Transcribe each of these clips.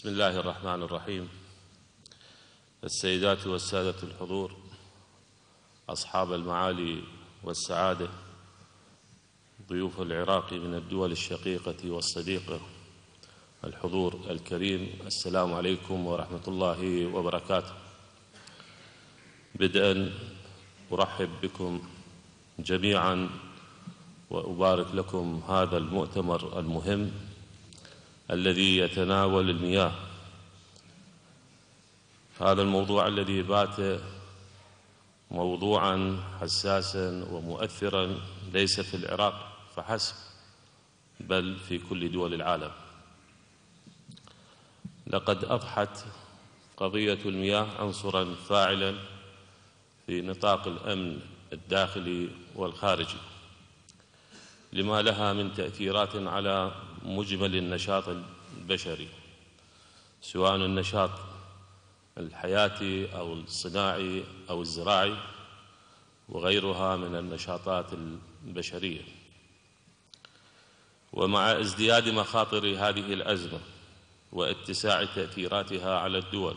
بسم الله الرحمن الرحيم السيدات والسادة الحضور أصحاب المعالي والسعادة ضيوف العراق من الدول الشقيقة والصديقة الحضور الكريم السلام عليكم ورحمة الله وبركاته بدءا أرحب بكم جميعا وأبارك لكم هذا المؤتمر المهم الذي يتناول المياه هذا الموضوع الذي بات موضوعا حساسا ومؤثرا ليس في العراق فحسب بل في كل دول العالم لقد أضحت قضية المياه عنصرا فاعلا في نطاق الأمن الداخلي والخارجي لما لها من تأثيرات على مجمل النشاط البشري سواء النشاط الحياتي أو الصناعي أو الزراعي وغيرها من النشاطات البشرية ومع ازدياد مخاطر هذه الأزمة واتساع تأثيراتها على الدول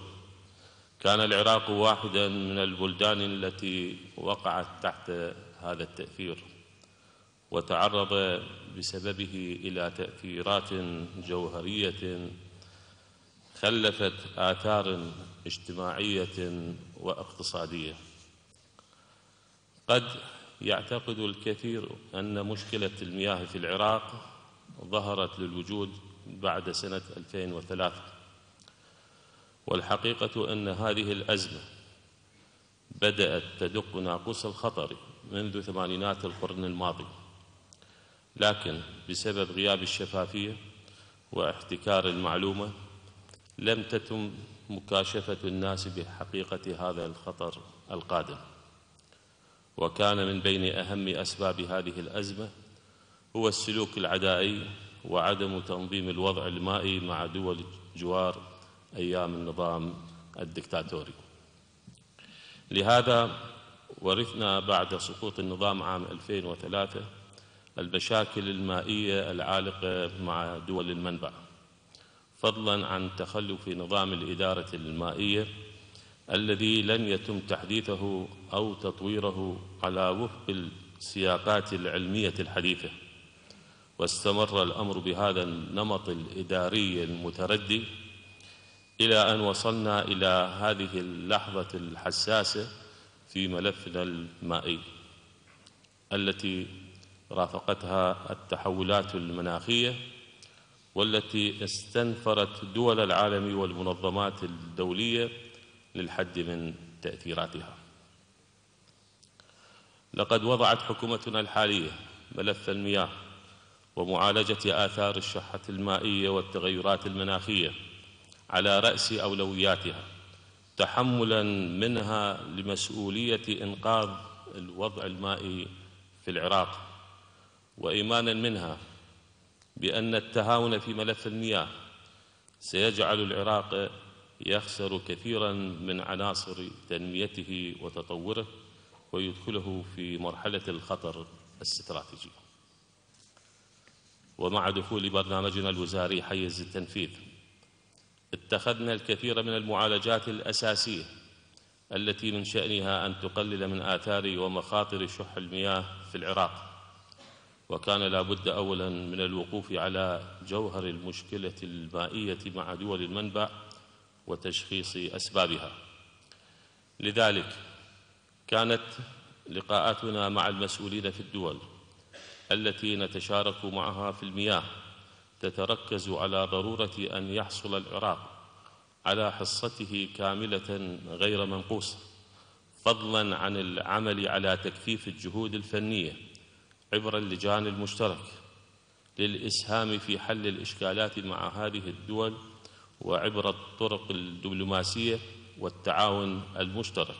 كان العراق واحدا من البلدان التي وقعت تحت هذا التأثير وتعرض بسببه إلى تأثيرات جوهرية خلفت آثار اجتماعية واقتصادية قد يعتقد الكثير أن مشكلة المياه في العراق ظهرت للوجود بعد سنة 2003 والحقيقة أن هذه الأزمة بدأت تدق ناقوس الخطر منذ ثمانينات القرن الماضي لكن بسبب غياب الشفافية واحتكار المعلومة لم تتم مكاشفة الناس بحقيقة هذا الخطر القادم وكان من بين أهم أسباب هذه الأزمة هو السلوك العدائي وعدم تنظيم الوضع المائي مع دول الجوار أيام النظام الدكتاتوري لهذا ورثنا بعد سقوط النظام عام 2003 المشاكل المائية العالقة مع دول المنبع فضلا عن تخلف نظام الإدارة المائية الذي لم يتم تحديثه أو تطويره على وفق السياقات العلمية الحديثة واستمر الأمر بهذا النمط الإداري المتردي إلى أن وصلنا إلى هذه اللحظة الحساسة في ملفنا المائي التي رافقتها التحولات المناخية والتي استنفرت دول العالم والمنظمات الدولية للحد من تأثيراتها لقد وضعت حكومتنا الحالية ملف المياه ومعالجة آثار الشحة المائية والتغيرات المناخية على رأس أولوياتها تحملا منها لمسؤولية إنقاذ الوضع المائي في العراق وإيمانا منها بأن التهاون في ملف المياه سيجعل العراق يخسر كثيرا من عناصر تنميته وتطوره ويدخله في مرحلة الخطر الاستراتيجي ومع دخول برنامجنا الوزاري حيز التنفيذ اتخذنا الكثير من المعالجات الأساسية التي من شأنها أن تقلل من آثار ومخاطر شح المياه في العراق وكان لا بد أولا من الوقوف على جوهر المشكلة المائية مع دول المنبع وتشخيص أسبابها لذلك كانت لقاءاتنا مع المسؤولين في الدول التي نتشارك معها في المياه تتركز على ضرورة أن يحصل العراق على حصته كاملة غير منقوصة فضلا عن العمل على تكثيف الجهود الفنيه عبر اللجان المشترك للإسهام في حل الإشكالات مع هذه الدول وعبر الطرق الدبلوماسية والتعاون المشترك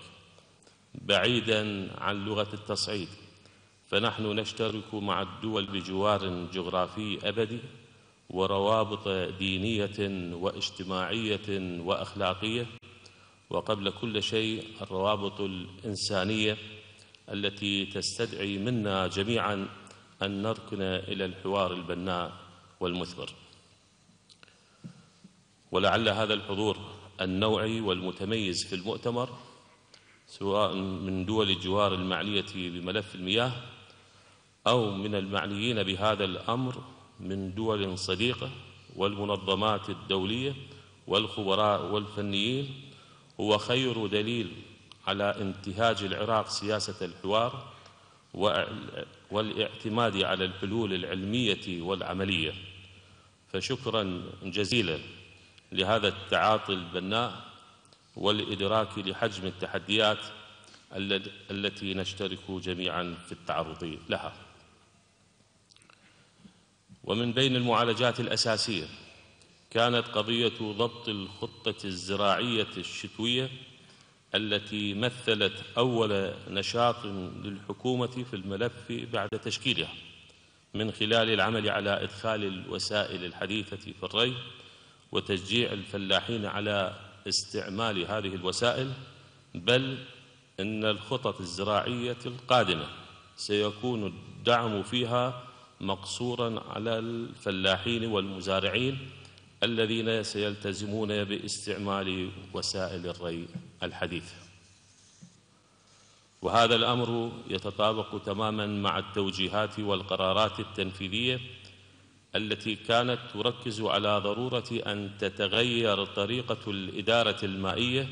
بعيدا عن لغة التصعيد فنحن نشترك مع الدول بجوار جغرافي أبدي وروابط دينية واجتماعية وأخلاقية وقبل كل شيء الروابط الإنسانية التي تستدعي منا جميعا أن نركن إلى الحوار البناء والمثمر ولعل هذا الحضور النوعي والمتميز في المؤتمر سواء من دول الجوار المعنية بملف المياه أو من المعنيين بهذا الأمر من دول صديقة والمنظمات الدولية والخبراء والفنيين هو خير دليل على انتهاج العراق سياسة الحوار والاعتماد على الحلول العلمية والعملية فشكرا جزيلا لهذا التعاطي البناء والإدراك لحجم التحديات التي نشترك جميعا في التعرض لها ومن بين المعالجات الأساسية كانت قضية ضبط الخطة الزراعية الشتوية التي مثلت أول نشاط للحكومة في الملف بعد تشكيلها من خلال العمل على إدخال الوسائل الحديثة في الري وتشجيع الفلاحين على استعمال هذه الوسائل بل إن الخطط الزراعية القادمة سيكون الدعم فيها مقصورا على الفلاحين والمزارعين الذين سيلتزمون باستعمال وسائل الري الحديث وهذا الأمر يتطابق تماما مع التوجيهات والقرارات التنفيذية التي كانت تركز على ضرورة أن تتغير طريقة الإدارة المائية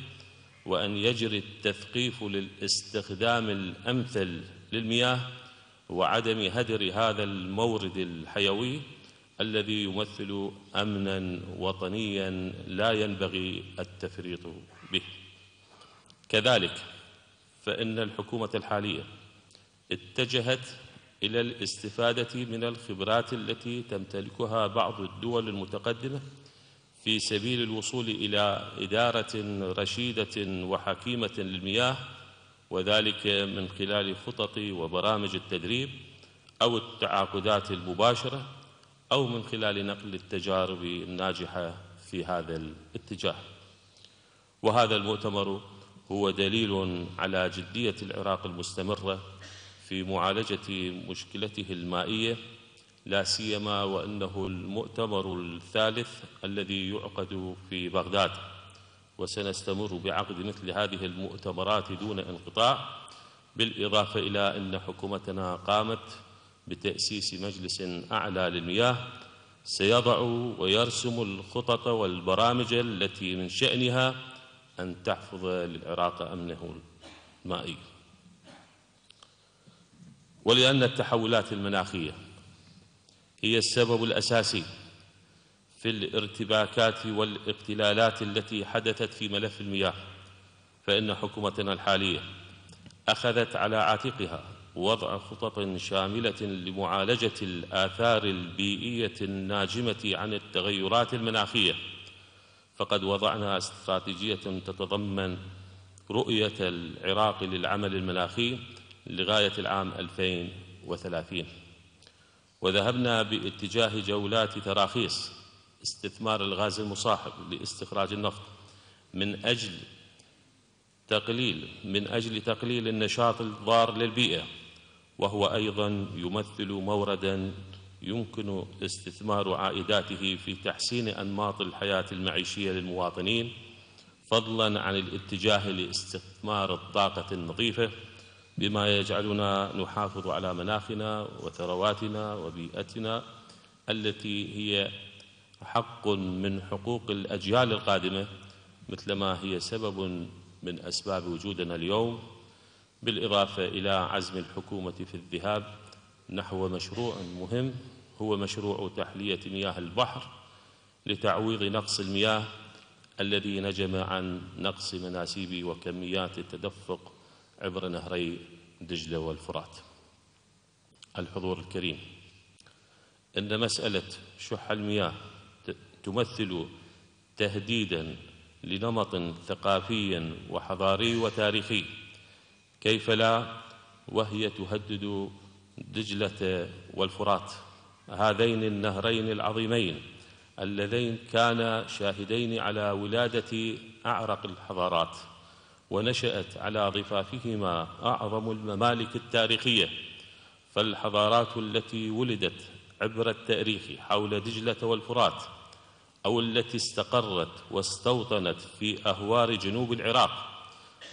وأن يجري التثقيف للاستخدام الأمثل للمياه وعدم هدر هذا المورد الحيوي الذي يمثل أمنا وطنيا لا ينبغي التفريط به كذلك فإن الحكومة الحالية اتجهت إلى الاستفادة من الخبرات التي تمتلكها بعض الدول المتقدمة في سبيل الوصول إلى إدارة رشيدة وحكيمة للمياه وذلك من خلال خطط وبرامج التدريب أو التعاقدات المباشرة أو من خلال نقل التجارب الناجحة في هذا الاتجاه وهذا المؤتمر هو دليل على جدية العراق المستمرة في معالجة مشكلته المائية لا سيما وأنه المؤتمر الثالث الذي يعقد في بغداد وسنستمر بعقد مثل هذه المؤتمرات دون انقطاع بالإضافة إلى أن حكومتنا قامت بتأسيس مجلس أعلى للمياه سيضع ويرسم الخطط والبرامج التي من شأنها أن تحفظ للعراق أمنه المائي ولأن التحولات المناخية هي السبب الأساسي في الارتباكات والاقتلالات التي حدثت في ملف المياه فإن حكومتنا الحالية أخذت على عاتقها وضع خطط شاملة لمعالجة الآثار البيئية الناجمة عن التغيرات المناخية فقد وضعنا استراتيجية تتضمن رؤية العراق للعمل المناخي لغاية العام 2030 وذهبنا باتجاه جولات تراخيص استثمار الغاز المصاحب لاستخراج النفط من أجل تقليل من أجل تقليل النشاط الضار للبيئة وهو أيضا يمثل موردا يمكن استثمار عائداته في تحسين أنماط الحياة المعيشية للمواطنين فضلا عن الاتجاه لاستثمار الطاقة النظيفة بما يجعلنا نحافظ على مناخنا وثرواتنا وبيئتنا التي هي حق من حقوق الأجيال القادمة مثلما هي سبب من أسباب وجودنا اليوم بالإضافة إلى عزم الحكومة في الذهاب نحو مشروع مهم هو مشروع تحلية مياه البحر لتعويض نقص المياه الذي نجم عن نقص مناسيب وكميات التدفق عبر نهري دجلة والفرات الحضور الكريم إن مسألة شح المياه تمثل تهديدا لنمط ثقافي وحضاري وتاريخي كيف لا وهي تهدد دجلة والفرات هذين النهرين العظيمين اللذين كانا شاهدين على ولادة أعرق الحضارات ونشأت على ضفافهما أعظم الممالك التاريخية فالحضارات التي ولدت عبر التاريخ حول دجلة والفرات أو التي استقرت واستوطنت في أهوار جنوب العراق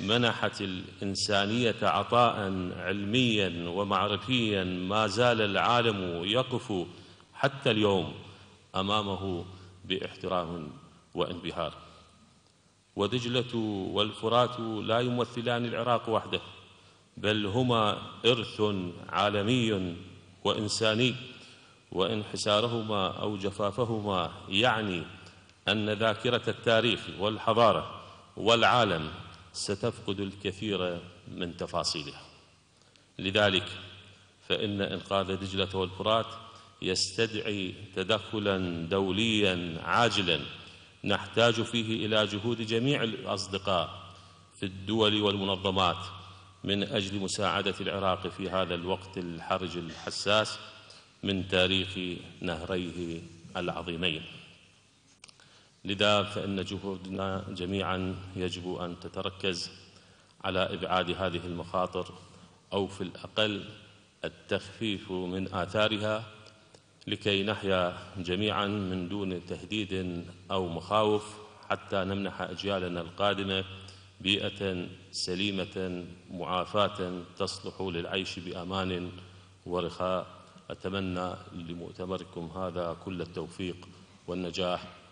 منحت الإنسانية عطاء علميا ومعرفيا ما زال العالم يقف حتى اليوم أمامه باحترام وانبهار ودجلة والفرات لا يمثلان العراق وحده بل هما إرث عالمي وإنساني وانحسارهما أو جفافهما يعني أن ذاكرة التاريخ والحضارة والعالم ستفقد الكثير من تفاصيلها لذلك فإن إنقاذ دجلة والفرات يستدعي تدخلا دوليا عاجلا نحتاج فيه إلى جهود جميع الأصدقاء في الدول والمنظمات من أجل مساعدة العراق في هذا الوقت الحرج الحساس من تاريخ نهريه العظيمين لذا فإن جهودنا جميعا يجب أن تتركز على إبعاد هذه المخاطر أو في الأقل التخفيف من آثارها لكي نحيا جميعا من دون تهديد أو مخاوف حتى نمنح أجيالنا القادمة بيئة سليمة معافاة تصلح للعيش بأمان ورخاء أتمنى لمؤتمركم هذا كل التوفيق والنجاح